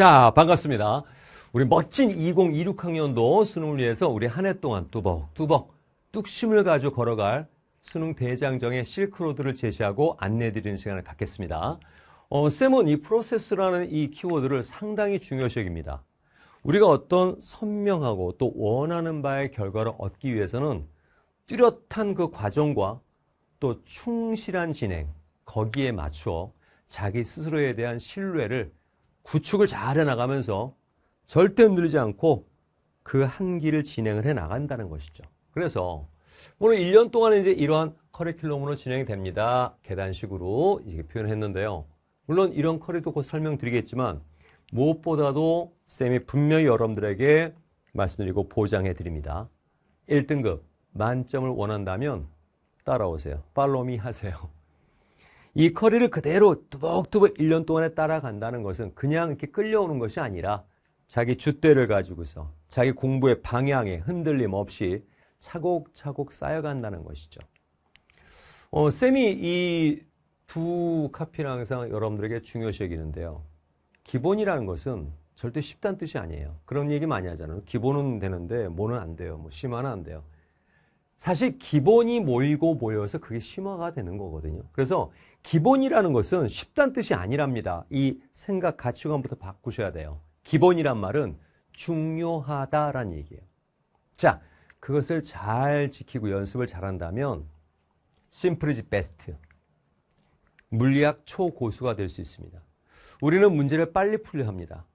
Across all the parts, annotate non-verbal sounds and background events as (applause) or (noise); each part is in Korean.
자, 반갑습니다. 우리 멋진 2026학년도 수능을 위해서 우리 한 해 동안 뚜벅, 뚜벅, 뚝심을 가지고 걸어갈 수능 대장정의 실크로드를 제시하고 안내해드리는 시간을 갖겠습니다. 어, 쌤은 이 프로세스라는 이 키워드를 상당히 중요시 여깁니다. 우리가 어떤 선명하고 또 원하는 바의 결과를 얻기 위해서는 뚜렷한 그 과정과 또 충실한 진행, 거기에 맞추어 자기 스스로에 대한 신뢰를 구축을 잘 해나가면서 절대 흔들리지 않고 그 한기를 진행을 해나간다는 것이죠. 그래서 오늘 1년 동안 이제 이러한 커리큘럼으로 진행이 됩니다. 계단식으로 이렇게 표현했는데요. 물론 이런 커리도 곧 설명드리겠지만 무엇보다도 쌤이 분명히 여러분들에게 말씀드리고 보장해 드립니다. 1등급 만점을 원한다면 따라오세요. 팔로미 하세요. 이 커리를 그대로 두벅두벅 1년 동안에 따라간다는 것은 그냥 이렇게 끌려오는 것이 아니라 자기 주대를 가지고서 자기 공부의 방향에 흔들림 없이 차곡차곡 쌓여간다는 것이죠. 어, 쌤이 이 두 카피를 항상 여러분들에게 중요시 여기는데요. 기본이라는 것은 절대 쉽다는 뜻이 아니에요. 그런 얘기 많이 하잖아요. 기본은 되는데 뭐는 안 돼요. 뭐 심화는 안 돼요. 사실 기본이 모이고 모여서 그게 심화가 되는 거거든요. 그래서 기본이라는 것은 쉽다는 뜻이 아니랍니다. 이 생각 가치관부터 바꾸셔야 돼요. 기본이란 말은 중요하다라는 얘기예요. 자, 그것을 잘 지키고 연습을 잘한다면 심플이지 베스트 물리학 초고수가 될 수 있습니다. 우리는 문제를 빨리 풀려 합니다.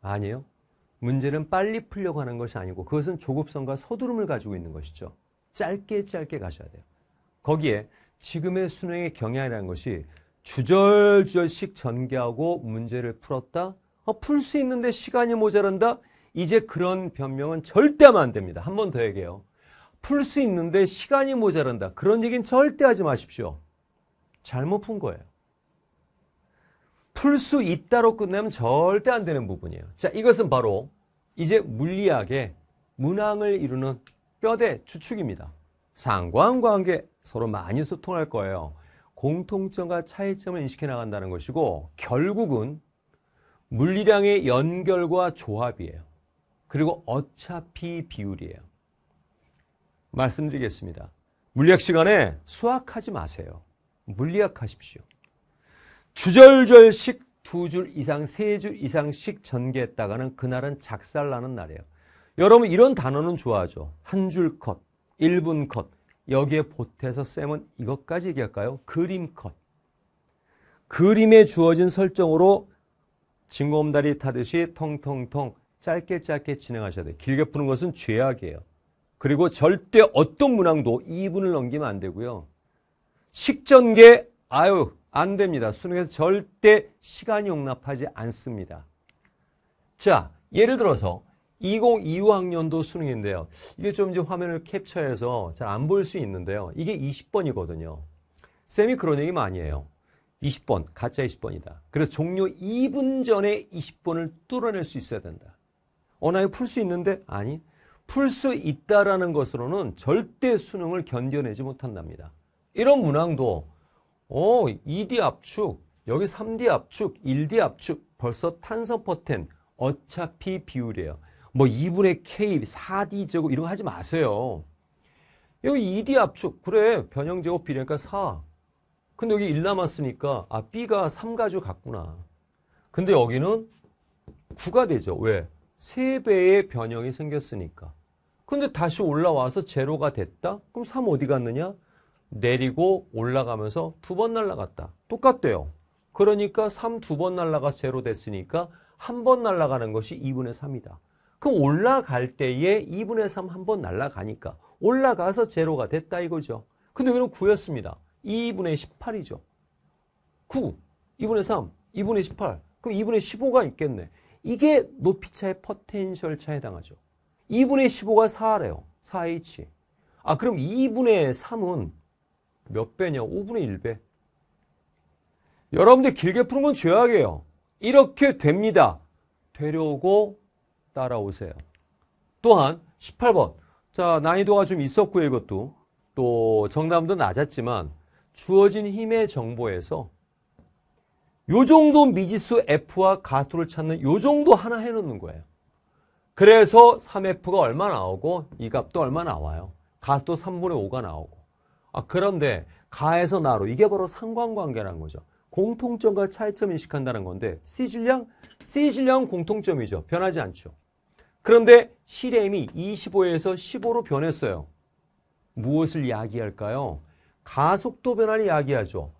아니에요. 문제는 빨리 풀려고 하는 것이 아니고 그것은 조급성과 서두름을 가지고 있는 것이죠. 짧게 짧게 가셔야 돼요. 거기에 지금의 수능의 경향이라는 것이 주절주절씩 전개하고 문제를 풀었다. 어, 풀수 있는데 시간이 모자란다. 이제 그런 변명은 절대 하면 안 됩니다. 한 번 더 얘기해요. 풀 수 있는데 시간이 모자란다. 그런 얘기는 절대 하지 마십시오. 잘못 푼 거예요. 풀 수 있다로 끝내면 절대 안 되는 부분이에요. 자, 이것은 바로 이제 물리학의 문항을 이루는 뼈대 추측입니다. 상관관계 서로 많이 소통할 거예요. 공통점과 차이점을 인식해 나간다는 것이고 결국은 물리량의 연결과 조합이에요. 그리고 어차피 비율이에요. 말씀드리겠습니다. 물리학 시간에 수학하지 마세요. 물리학 하십시오. 주절절씩 두 줄 이상, 세 줄 이상씩 전개했다가는 그날은 작살나는 날이에요. 여러분 이런 단어는 좋아하죠. 한 줄 컷, 1분 컷. 여기에 보태서 쌤은 이것까지 얘기할까요? 그림 컷. 그림에 주어진 설정으로 징검다리 타듯이 텅텅텅 짧게 짧게 진행하셔야 돼요. 길게 푸는 것은 죄악이에요. 그리고 절대 어떤 문항도 2분을 넘기면 안 되고요. 식전계 아유 안 됩니다. 수능에서 절대 시간이 용납하지 않습니다. 자 예를 들어서 2025학년도 수능인데요. 이게 좀 이제 화면을 캡처해서 잘 안 볼 수 있는데요. 이게 20번이거든요. 쌤이 그런 얘기 많이 해요. 20번, 가짜 20번이다. 그래서 종료 2분 전에 20번을 뚫어낼 수 있어야 된다. 어, 나 이거 풀 수 있는데? 아니. 풀 수 있다라는 것으로는 절대 수능을 견뎌내지 못한답니다. 이런 문항도, 어, 2D 압축, 여기 3D 압축, 1D 압축, 벌써 탄성 퍼텐 어차피 비율이에요. 뭐 2분의 K, 4D 제곱 이런 거 하지 마세요. 여기 2D 압축. 그래. 변형 제곱 비례니까 4. 근데 여기 1 남았으니까 아 B가 3가지고 같구나. 근데 여기는 9가 되죠. 왜? 3배의 변형이 생겼으니까. 근데 다시 올라와서 제로가 됐다? 그럼 3 어디 갔느냐? 내리고 올라가면서 두 번 날라갔다. 똑같대요. 그러니까 3 두 번 날라가서 제로 됐으니까 한 번 날라가는 것이 2분의 3이다. 그럼 올라갈 때에 2분의 3한번 날라가니까 올라가서 제로가 됐다 이거죠. 근데 여기는 9였습니다. 2분의 18이죠. 9, 2분의 3, 2분의 18. 그럼 2분의 15가 있겠네. 이게 높이 차의 퍼텐셜 차에 해당하죠. 2분의 15가 4래요. 4H. 아 그럼 2분의 3은 몇 배냐? 5분의 1배. 여러분들 길게 푸는 건 죄악이에요. 이렇게 됩니다. 되려고 따라오세요. 또한 18번. 자, 난이도가 좀 있었고요, 이것도. 또 정답도 낮았지만 주어진 힘의 정보에서 요 정도 미지수 F와 가수를 찾는 요 정도 하나 해놓는 거예요. 그래서 3F가 얼마 나오고 이 값도 얼마 나와요. 가수도 3분의 5가 나오고. 아, 그런데 가에서 나로 이게 바로 상관관계라는 거죠. 공통점과 차이점 인식한다는 건데 C질량? C질량 공통점이죠. 변하지 않죠. 그런데 시램이 25에서 15로 변했어요. 무엇을 이야기할까요? 가속도 변화를 이야기하죠.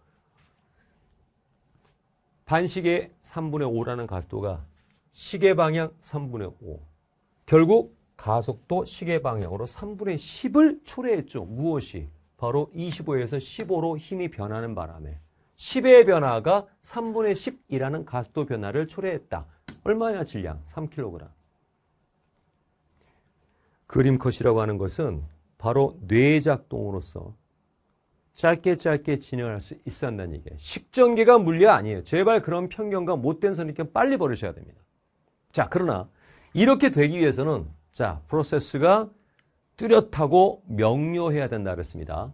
반시계 3분의 5라는 가속도가 시계 방향 3분의 5. 결국 가속도 시계 방향으로 3분의 10을 초래했죠. 무엇이? 바로 25에서 15로 힘이 변하는 바람에 10의 변화가 3분의 10이라는 가속도 변화를 초래했다. 얼마냐 질량? 3kg. 그림컷이라고 하는 것은 바로 뇌작동으로서 짧게 짧게 진행할 수 있었다는 얘기예요. 식전계가 물리 아니에요. 제발 그런 편견과 못된 선입견 빨리 버리셔야 됩니다. 자, 그러나 이렇게 되기 위해서는 자, 프로세스가 뚜렷하고 명료해야 된다 그랬습니다.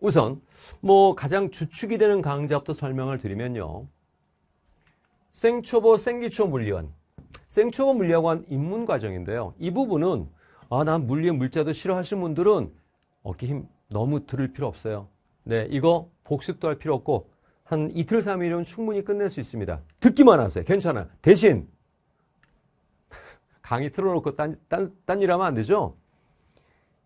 우선 뭐 가장 주축이 되는 강좌부터 설명을 드리면요. 생초보 생기초 물리원 생초보 물리학원 입문 과정인데요. 이 부분은 아, 난 물리의 물자도 싫어하시는 분들은 어깨 힘 너무 들을 필요 없어요. 네, 이거 복습도 할 필요 없고 한 이틀, 삼일이면 충분히 끝낼 수 있습니다. 듣기만 하세요. 괜찮아 대신 (laughs) 강의 틀어놓고 딴, 딴, 딴일 하면 안 되죠?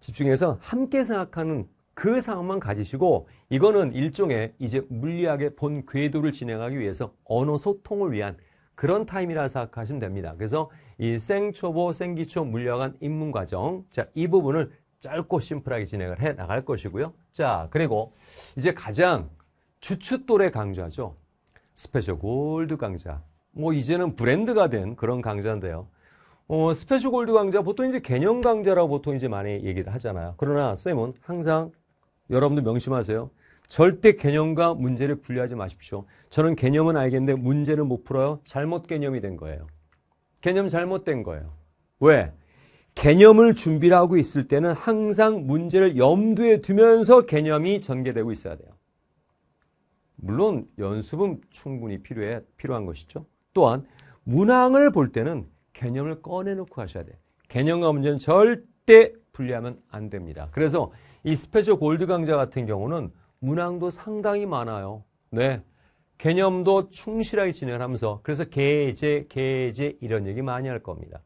집중해서 함께 생각하는 그 상황만 가지시고 이거는 일종의 이제 물리학의 본 궤도를 진행하기 위해서 언어 소통을 위한 그런 타임이라 생각하시면 됩니다. 그래서 이 생초보, 생기초 물려간 입문 과정 자, 이 부분을 짧고 심플하게 진행을 해 나갈 것이고요. 자, 그리고 이제 가장 주춧돌의 강좌죠. 스페셜 골드 강좌. 뭐 이제는 브랜드가 된 그런 강좌인데요. 어, 스페셜 골드 강좌 보통 이제 개념 강좌라고 보통 이제 많이 얘기를 하잖아요. 그러나 쌤은 항상 여러분들 명심하세요. 절대 개념과 문제를 분리하지 마십시오. 저는 개념은 알겠는데 문제를 못 풀어요. 잘못 개념이 된 거예요. 개념 잘못된 거예요. 왜? 개념을 준비를 하고 있을 때는 항상 문제를 염두에 두면서 개념이 전개되고 있어야 돼요. 물론 연습은 충분히 필요해, 필요한 것이죠. 또한 문항을 볼 때는 개념을 꺼내놓고 하셔야 돼요. 개념과 문제는 절대 분리하면 안 됩니다. 그래서 이 스페셜 골드 강좌 같은 경우는 문항도 상당히 많아요. 네. 개념도 충실하게 진행하면서 을 그래서 개제, 개제 이런 얘기 많이 할 겁니다.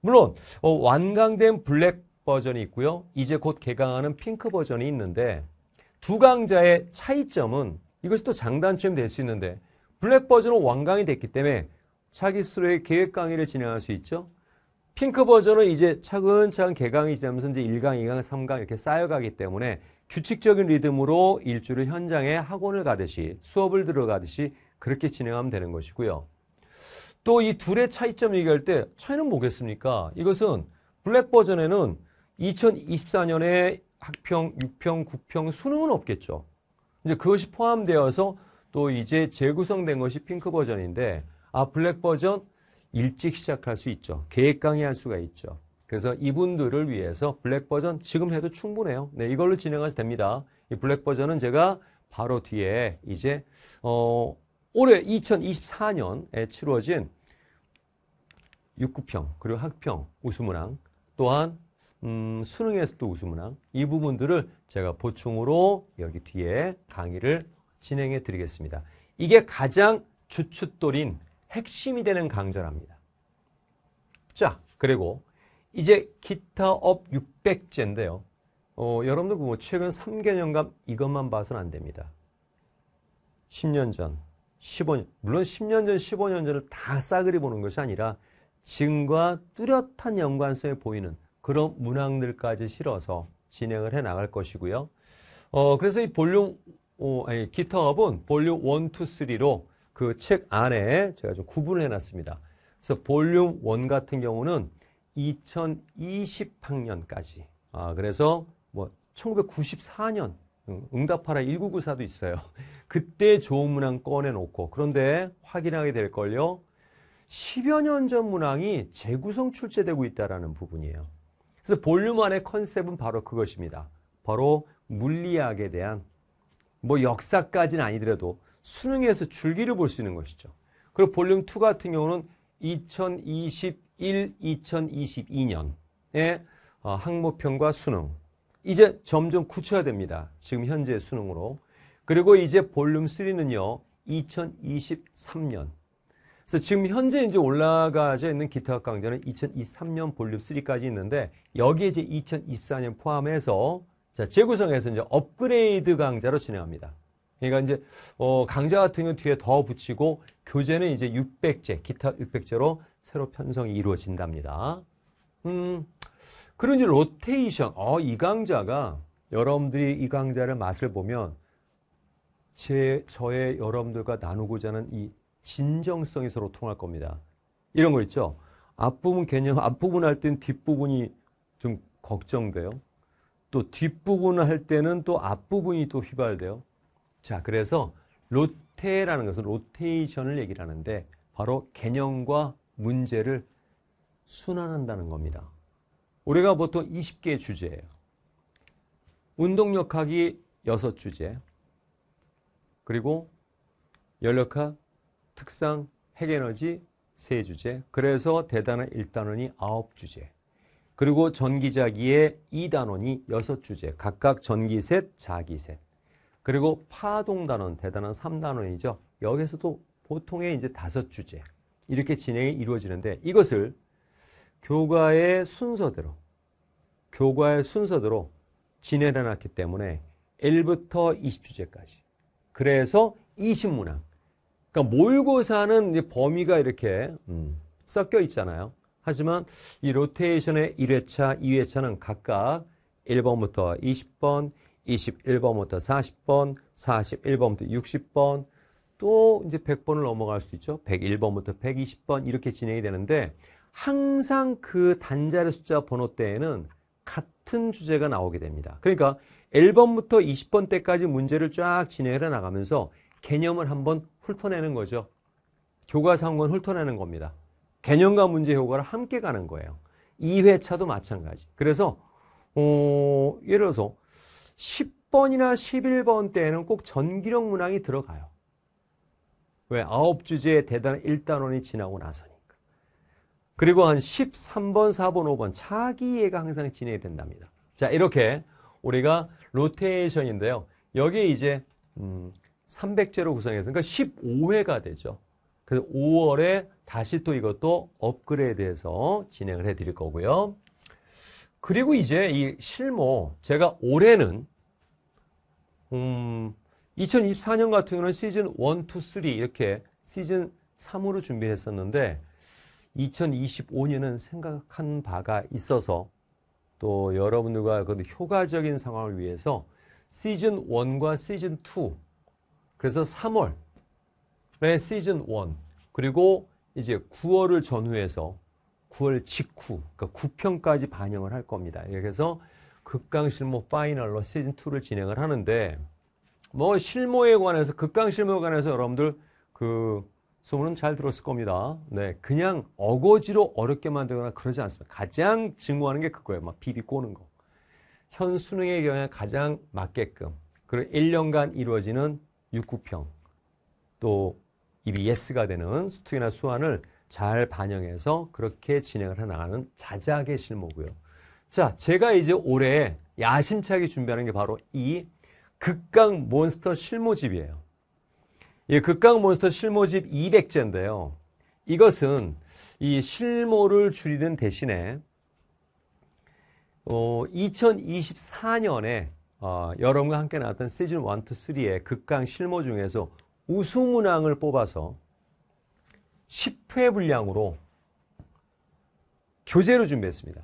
물론 어, 완강된 블랙 버전이 있고요. 이제 곧 개강하는 핑크 버전이 있는데 두강좌의 차이점은 이것이 또 장단점이 될 수 있는데 블랙 버전은 완강이 됐기 때문에 자기 스스로의 계획 강의를 진행할 수 있죠. 핑크 버전은 이제 차근차근 개강이 지나면서 이제 1강, 2강, 3강 이렇게 쌓여가기 때문에 규칙적인 리듬으로 일주를 현장에 학원을 가듯이 수업을 들어가듯이 그렇게 진행하면 되는 것이고요. 또 이 둘의 차이점 얘기할 때 차이는 뭐겠습니까? 이것은 블랙 버전에는 2024년에 학평, 6평, 9평 수능은 없겠죠. 이제 그것이 포함되어서 또 이제 재구성된 것이 핑크 버전인데 아 블랙 버전 일찍 시작할 수 있죠. 계획 강의할 수가 있죠. 그래서 이분들을 위해서 블랙 버전 지금 해도 충분해요. 네, 이걸로 진행하셔도 됩니다. 이 블랙 버전은 제가 바로 뒤에 이제 어, 올해 2024년에 치루어진 육구평 그리고 학평 우수문항 또한 음, 수능에서도 우수문항 이 부분들을 제가 보충으로 여기 뒤에 강의를 진행해 드리겠습니다. 이게 가장 주춧돌인 핵심이 되는 강좌랍니다. 자, 그리고 이제 기타업 600제인데요. 어, 여러분들 뭐 최근 3개년간 이것만 봐서는 안 됩니다. 10년 전, 15년, 물론 10년 전, 15년 전을 다 싸그리 보는 것이 아니라 지금과 뚜렷한 연관성이 보이는 그런 문항들까지 실어서 진행을 해 나갈 것이고요. 어, 그래서 이 볼륨, 어, 아니, 기타업은 볼륨 1, 2, 3로 그책 안에 제가 좀 구분을 해놨습니다. 그래서 볼륨 1 같은 경우는 2020학년까지. 아, 그래서 뭐 1994년 음, 응답하라 1994도 있어요. (laughs) 그때 좋은 문항 꺼내놓고 그런데 확인하게 될걸요. 10여 년 전 문항이 재구성 출제되고 있다는 부분이에요. 그래서 볼륨 안의 컨셉은 바로 그것입니다. 바로 물리학에 대한 뭐 역사까지는 아니더라도 수능에서 줄기를 볼 수 있는 것이죠. 그리고 볼륨 2 같은 경우는 2021, 2022년의 항모평과 수능. 이제 점점 굳혀야 됩니다 지금 현재 수능으로. 그리고 이제 볼륨 3는요. 2023년. 그래서 지금 현재 이제 올라가져 있는 기타학 강좌는 2023년 볼륨 3까지 있는데 여기에 이제 2024년 포함해서 자, 재구성해서 이제 업그레이드 강좌로 진행합니다. 그러니까 이제 어, 강좌 같은 경건 뒤에 더 붙이고 교재는 이제 600제, 기타 600제로 새로 편성이 이루어진답니다. 음, 그리고 이제 로테이션. 어, 이 강좌가 여러분들이 이 강좌를 맛을 보면 제, 저의 여러분들과 나누고자 하는 이진정성에 서로 통할 겁니다. 이런 거 있죠. 앞부분 개념, 앞부분 할 땐 뒷부분이 좀 걱정돼요. 또 뒷부분 할 때는 또 앞부분이 또 휘발돼요. 자, 그래서 로테라는 것은 로테이션을 얘기를 하는데 바로 개념과 문제를 순환한다는 겁니다. 우리가 보통 20개의 주제예요. 운동력학이 6주제, 그리고 연력학, 특상, 핵에너지 3주제, 그래서 대단원 1단원이 9주제, 그리고 전기자기의 2단원이 6주제, 각각 전기셋, 자기셋. 그리고 파동단원, 대단한 3단원이죠. 여기서도 보통의 이제 다섯 주제 이렇게 진행이 이루어지는데 이것을 교과의 순서대로 교과의 순서대로 진행해 놨기 때문에 1부터 20주제까지 그래서 20문항 그러니까 몰고사는 범위가 이렇게 음. 섞여 있잖아요 하지만 이 로테이션의 1회차, 2회차는 각각 1번부터 20번, 21번부터 40번, 41번부터 60번, 또 이제 100번을 넘어갈 수도 있죠. 101번부터 120번 이렇게 진행이 되는데 항상 그 단자리 숫자 번호때에는 같은 주제가 나오게 됩니다. 그러니까 1번부터 20번 때까지 문제를 쫙 진행해 나가면서 개념을 한번 훑어내는 거죠. 교과상은 훑어내는 겁니다. 개념과 문제 효과를 함께 가는 거예요. 2회차도 마찬가지. 그래서 어, 예를 들어서 10번이나 11번 때에는 꼭 전기력 문항이 들어가요. 왜? 아홉 주제의 대단한 1단원이 지나고 나서니까. 그리고 한 13번, 4번, 5번 차기예가 항상 진행이 된답니다. 자, 이렇게 우리가 로테이션인데요. 여기에 이제 음, 300제로 구성해서 그러니까 15회가 되죠. 그래서 5월에 다시 또 이것도 업그레이드해서 진행을 해드릴 거고요. 그리고 이제 이 실무 제가 올해는 음, 2024년 같은 경우는 시즌 1, 2, 3 이렇게 시즌 3으로 준비를 했었는데 2025년은 생각한 바가 있어서 또 여러분들과 그 효과적인 상황을 위해서 시즌 1과 시즌 2 그래서 3월에 시즌 1 그리고 이제 9월을 전후해서 9월 직후, 그러니까 9편까지 반영을 할 겁니다. 예, 그래서 극강 실모 파이널로 시즌 2를 진행을 하는데 뭐실모에 관해서 극강 실모에 관해서 여러분들 그 소문은 잘 들었을 겁니다. 네, 그냥 어거지로 어렵게 만들거나 그러지 않습니다. 가장 증오하는 게 그거예요. 막 비비 꼬는 거. 현 수능의 경우에 가장 맞게끔 그리고 1년간 이루어지는 6, 9평 또 입이 예스가 되는 수특이나 수환을 잘 반영해서 그렇게 진행을 해나가는 자작의 실무고요. 자, 제가 이제 올해 야심차게 준비하는 게 바로 이 극강 몬스터 실무집이에요. 이 극강 몬스터 실무집 200제인데요. 이것은 이 실모를 줄이는 대신에 어, 2024년에 어, 여러분과 함께 나왔던 시즌 1, 2, 3의 극강 실모 중에서 우수문항을 뽑아서 10회 분량으로 교재로 준비했습니다.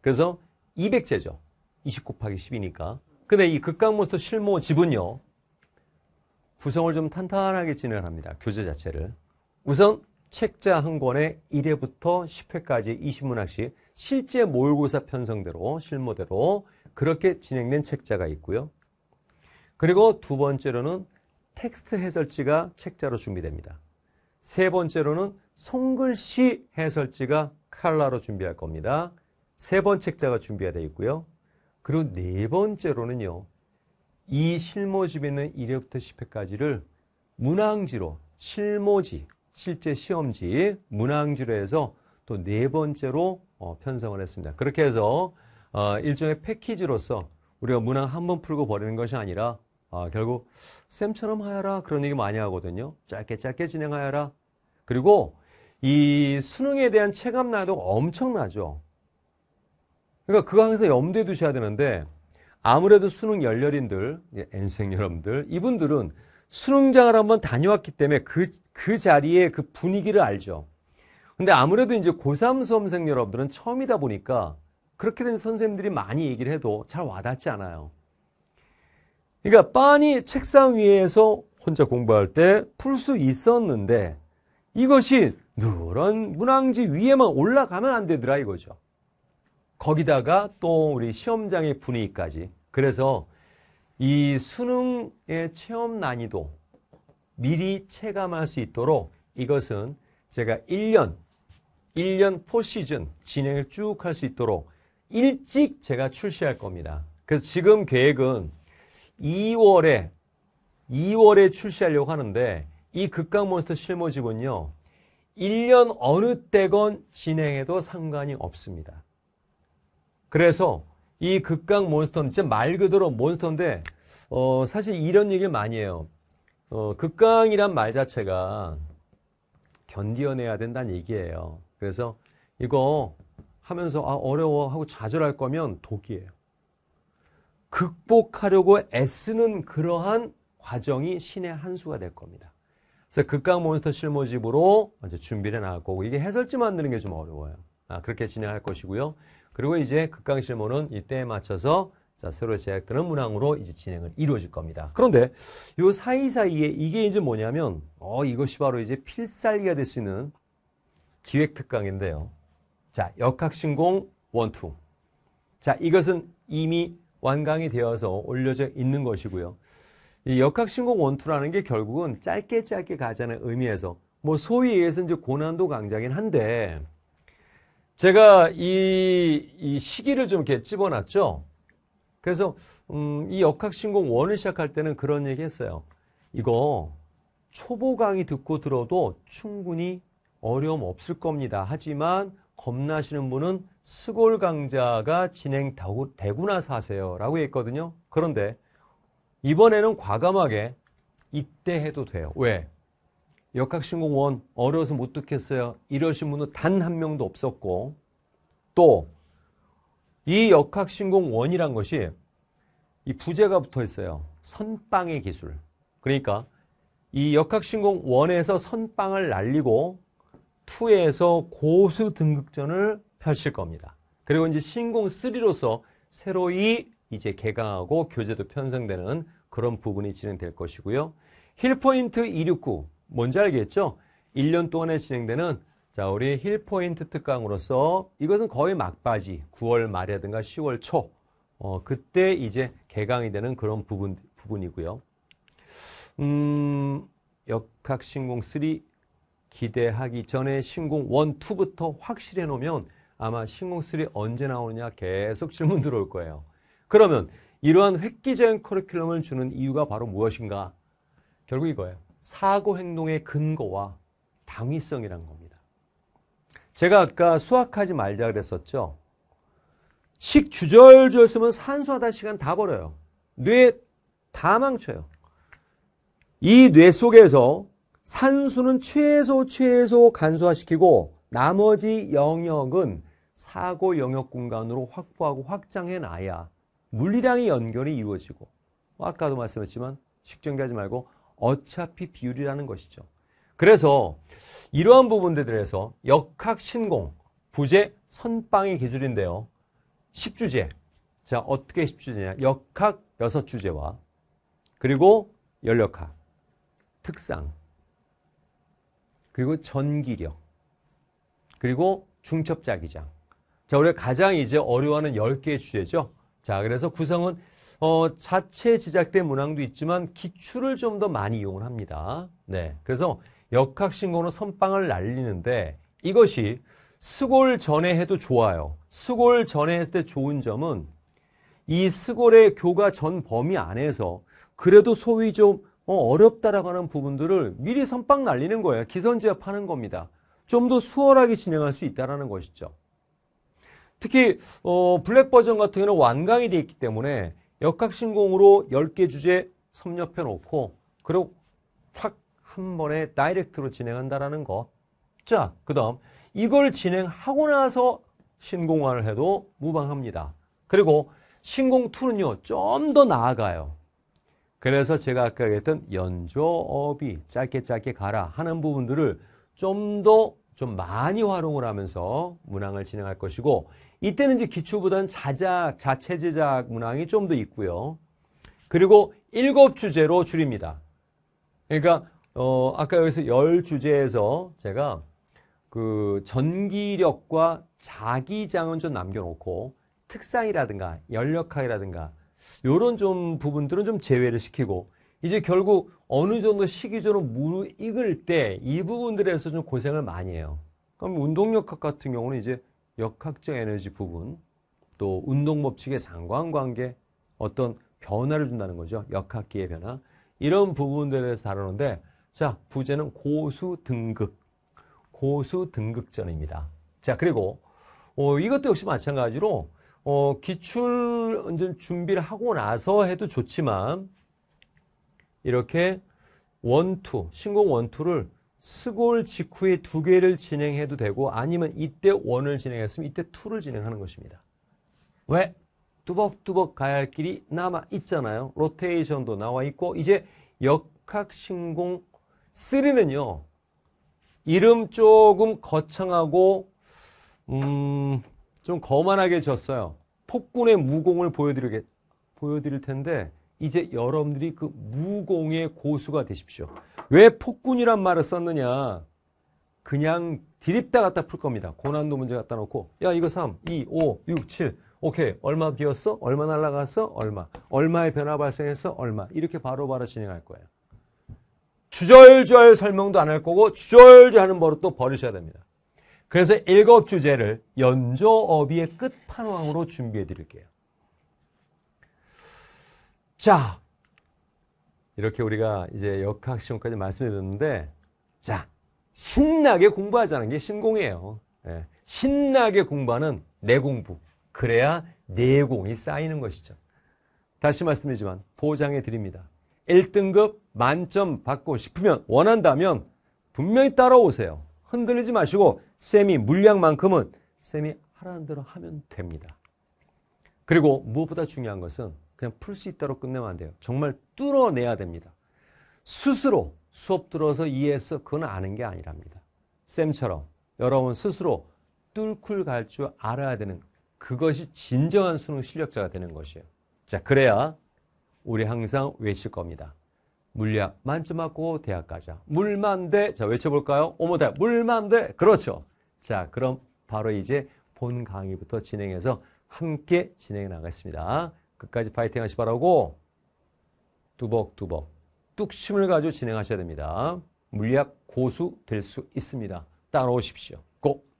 그래서 200제죠. 20 곱하기 10이니까. 근데 이 극강몬스터 실모 집은요. 구성을 좀 탄탄하게 진행합니다. 교재 자체를. 우선 책자 한 권에 1회부터 10회까지 20문학씩 실제 모의고사 편성대로 실모대로 그렇게 진행된 책자가 있고요. 그리고 두 번째로는 텍스트 해설지가 책자로 준비됩니다. 세 번째로는 송글씨 해설지가 칼라로 준비할 겁니다. 세 번 책자가 준비가 되어 있고요. 그리고 네 번째로는요. 이 실모집에 있는 1회부터 10회까지를 문항지로 실모지, 실제 시험지 문항지로 해서 또 네 번째로 어, 편성을 했습니다. 그렇게 해서 어, 일종의 패키지로서 우리가 문항 한 번 풀고 버리는 것이 아니라 아, 결국 쌤처럼 하여라 그런 얘기 많이 하거든요. 짧게 짧게 진행하여라. 그리고 이 수능에 대한 체감나도 엄청나죠. 그러니까 그거 항상 염두에 두셔야 되는데 아무래도 수능 열렬인들, 엔생 예, 여러분들 이분들은 수능장을 한번 다녀왔기 때문에 그, 그 자리에 그 분위기를 알죠. 근데 아무래도 이제 고3 수험생 여러분들은 처음이다 보니까 그렇게 된 선생님들이 많이 얘기를 해도 잘 와닿지 않아요. 그러니까 빤히 책상 위에서 혼자 공부할 때 풀 수 있었는데 이것이 누런 문항지 위에만 올라가면 안 되더라 이거죠. 거기다가 또 우리 시험장의 분위기까지. 그래서 이 수능의 체험 난이도 미리 체감할 수 있도록 이것은 제가 1년, 1년 포시즌 진행을 쭉 할 수 있도록 일찍 제가 출시할 겁니다. 그래서 지금 계획은 2월에 2월에 출시하려고 하는데 이 극강 몬스터 실무직은요 1년 어느 때건 진행해도 상관이 없습니다. 그래서 이 극강 몬스터는 진짜 말 그대로 몬스터인데 어, 사실 이런 얘기를 많이 해요. 어, 극강이란 말 자체가 견디어내야 된다는 얘기예요. 그래서 이거 하면서 아 어려워 하고 좌절할 거면 독이에요. 극복하려고 애쓰는 그러한 과정이 신의 한 수가 될 겁니다. 그래서 극강 몬스터 실무집으로 먼저 준비를 나갈 거고 이게 해설지 만드는 게 좀 어려워요. 아, 그렇게 진행할 것이고요. 그리고 이제 극강 실무는 이때에 맞춰서 자, 새로 제작되는 문항으로 이제 진행을 이루어질 겁니다. 그런데 요 사이사이에 이게 이제 뭐냐면 어, 이것이 바로 이제 필살기가 될 수 있는 기획 특강인데요. 자, 역학신공 원투. 자, 이것은 이미 완강이 되어서 올려져 있는 것이고요. 이 역학신공 원투라는 게 결국은 짧게 짧게 가자는 의미에서 뭐 소위 얘기해서 이제 고난도 강자긴 한데 제가 이, 이 시기를 좀 이렇게 집어놨죠. 그래서 음, 이 역학신공 원을 시작할 때는 그런 얘기 했어요. 이거 초보 강의 듣고 들어도 충분히 어려움 없을 겁니다. 하지만 겁나시는 분은 스골 강좌가 진행되구나 사세요라고 했거든요. 그런데 이번에는 과감하게 입대해도 돼요. 왜? 역학신공 원 어려워서 못 듣겠어요. 이러신 분은 단 한 명도 없었고 또 이 역학신공 원이란 것이 이 부제가 붙어 있어요. 선빵의 기술. 그러니까 이 역학신공 원에서 선빵을 날리고 2에서 고수 등극전을 펼칠 겁니다. 그리고 이제 신공 3로서 새로이 이제 개강하고 교재도 편성되는 그런 부분이 진행될 것이고요. 힐포인트 269 뭔지 알겠죠? 1년 동안에 진행되는 자 우리 힐포인트 특강으로서 이것은 거의 막바지 9월 말이라든가 10월 초 어, 그때 이제 개강이 되는 그런 부분 부분이고요. 음, 역학 신공 3 기대하기 전에 신공 1, 2부터 확실해 히 놓으면 아마 신공3 언제 나오느냐 계속 질문 들어올 거예요. 그러면 이러한 획기적인 커리큘럼을 주는 이유가 바로 무엇인가? 결국 이거예요. 사고 행동의 근거와 당위성이란 겁니다. 제가 아까 수학하지 말자 그랬었죠. 식 주절주절 쓰면 산수하다 시간 다 버려요. 뇌 다 망쳐요. 이 뇌 속에서 산수는 최소 최소 간소화시키고 나머지 영역은 사고 영역 공간으로 확보하고 확장해 놔야 물리량의 연결이 이루어지고 뭐 아까도 말씀했지만 식전기하지 말고 어차피 비율이라는 것이죠. 그래서 이러한 부분들에서 대해 역학신공, 부재, 선빵의 기술인데요. 10주제. 자, 어떻게 10주제냐. 역학 6주제와 그리고 연력학, 특상, 그리고 전기력, 그리고 중첩자기장, 자, 우리가 가장 이제 어려워하는 10개의 주제죠. 자, 그래서 구성은 어, 자체 제작된 문항도 있지만 기출을 좀 더 많이 이용을 합니다. 네. 그래서 역학신고는 선빵을 날리는데 이것이 스골 전에 해도 좋아요. 스골 전에 했을 때 좋은 점은 이 스골의 교과 전 범위 안에서 그래도 소위 좀 어, 어렵다라고 하는 부분들을 미리 선빵 날리는 거예요. 기선제압하는 겁니다. 좀 더 수월하게 진행할 수 있다는 것이죠. 특히 어, 블랙 버전 같은 경우는 완강이 되어 있기 때문에 역학신공으로 10개 주제 섭렵해 놓고 그리고 확한 번에 다이렉트로 진행한다라는 거. 자, 그 다음 이걸 진행하고 나서 신공화를 해도 무방합니다. 그리고 신공2는요. 좀 더 나아가요. 그래서 제가 아까 얘기했던 연조업이 짧게 짧게 가라 하는 부분들을 좀 더좀 좀 많이 활용을 하면서 문항을 진행할 것이고 이때는 이제 기초보다는 자작, 자체 제작 문항이 좀 더 있고요. 그리고 일곱 주제로 줄입니다. 그러니까 어, 아까 여기서 열 주제에서 제가 그 전기력과 자기장은 좀 남겨놓고 특상이라든가 연력학이라든가 이런 좀 부분들은 좀 제외를 시키고 이제 결국 어느 정도 시기적으로 무익을 때 이 부분들에서 좀 고생을 많이 해요. 그럼 운동력학 같은 경우는 이제 역학적 에너지 부분, 또 운동 법칙의 상관관계, 어떤 변화를 준다는 거죠. 역학기의 변화. 이런 부분들에 대해서 다루는데 자, 부제는 고수 등극, 고수 등극전입니다. 자, 그리고 어, 이것도 역시 마찬가지로 어, 기출 운전 준비를 하고 나서 해도 좋지만 이렇게 원투, 신공 원투를 스골 직후에 두 개를 진행해도 되고 아니면 이때 원을 진행했으면 이때 투를 진행하는 것입니다. 왜? 뚜벅뚜벅 가야 할 길이 남아 있잖아요. 로테이션도 나와 있고 이제 역학신공 3는요. 이름 조금 거창하고 음, 좀 거만하게 졌어요. 폭군의 무공을 보여드리게, 보여드릴 텐데 이제 여러분들이 그 무공의 고수가 되십시오. 왜 폭군이란 말을 썼느냐? 그냥 디립다 갖다 풀 겁니다. 고난도 문제 갖다 놓고 야 이거 3, 2, 5, 6, 7 오케이 얼마 비었어? 얼마 날라갔어? 얼마 얼마의 변화 발생했어? 얼마 이렇게 바로바로 바로 진행할 거예요. 주절절 주 설명도 안 할 거고 주절절 주 하는 버릇도 버리셔야 됩니다. 그래서 일곱 주제를 연조어비의 끝판왕으로 준비해 드릴게요. 자, 이렇게 우리가 이제 역학 시험까지 말씀드렸는데, 자, 신나게 공부하자는 게 신공이에요. 예, 신나게 공부하는 내 공부. 그래야 내공이 쌓이는 것이죠. 다시 말씀드리지만 보장해 드립니다. 1등급 만점 받고 싶으면 원한다면 분명히 따라오세요. 흔들리지 마시고 쌤이 물량만큼은 쌤이 하라는 대로 하면 됩니다. 그리고 무엇보다 중요한 것은 그냥 풀 수 있도록 끝내면 안 돼요. 정말 뚫어내야 됩니다. 스스로 수업 들어서 이해해서 그건 아는 게 아니랍니다. 쌤처럼 여러분 스스로 뚫고 갈줄 알아야 되는 그것이 진정한 수능 실력자가 되는 것이에요. 자, 그래야 우리 항상 외칠 겁니다. 물리학 만점하고 대학 가자. 물만대. 자, 외쳐볼까요? 오모대. 물만대. 그렇죠. 자, 그럼 바로 이제 본 강의부터 진행해서 함께 진행해 나가겠습니다. 끝까지 파이팅 하시 바라고 두벅두벅 뚝심을 가지고 진행하셔야 됩니다. 물리학 고수 될 수 있습니다. 따라오십시오. 꼭!